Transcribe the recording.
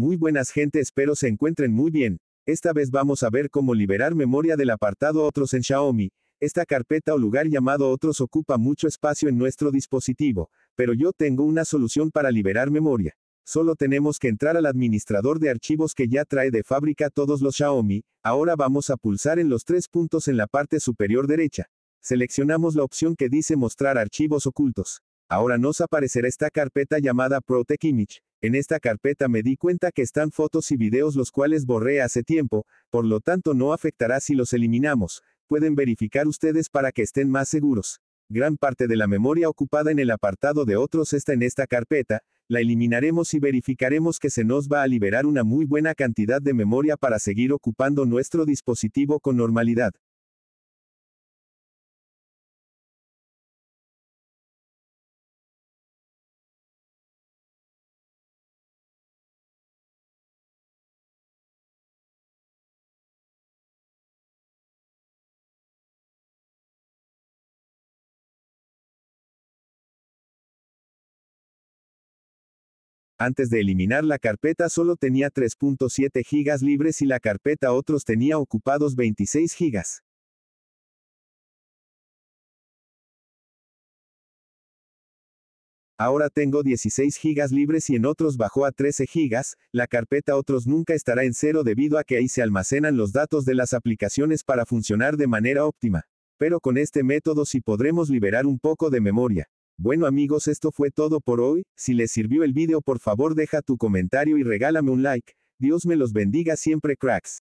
Muy buenas gente, espero se encuentren muy bien. Esta vez vamos a ver cómo liberar memoria del apartado Otros en Xiaomi. Esta carpeta o lugar llamado Otros ocupa mucho espacio en nuestro dispositivo, pero yo tengo una solución para liberar memoria. Solo tenemos que entrar al administrador de archivos que ya trae de fábrica todos los Xiaomi. Ahora vamos a pulsar en los tres puntos en la parte superior derecha. Seleccionamos la opción que dice mostrar archivos ocultos. Ahora nos aparecerá esta carpeta llamada Protect Image. En esta carpeta me di cuenta que están fotos y videos los cuales borré hace tiempo, por lo tanto no afectará si los eliminamos, pueden verificar ustedes para que estén más seguros. Gran parte de la memoria ocupada en el apartado de otros está en esta carpeta, la eliminaremos y verificaremos que se nos va a liberar una muy buena cantidad de memoria para seguir ocupando nuestro dispositivo con normalidad. Antes de eliminar la carpeta solo tenía 3.7 gigas libres y la carpeta otros tenía ocupados 26 gigas. Ahora tengo 16 gigas libres y en otros bajó a 13 gigas, la carpeta otros nunca estará en cero debido a que ahí se almacenan los datos de las aplicaciones para funcionar de manera óptima. Pero con este método sí podremos liberar un poco de memoria. Bueno amigos esto fue todo por hoy, si les sirvió el video por favor deja tu comentario y regálame un like, Dios me los bendiga siempre cracks.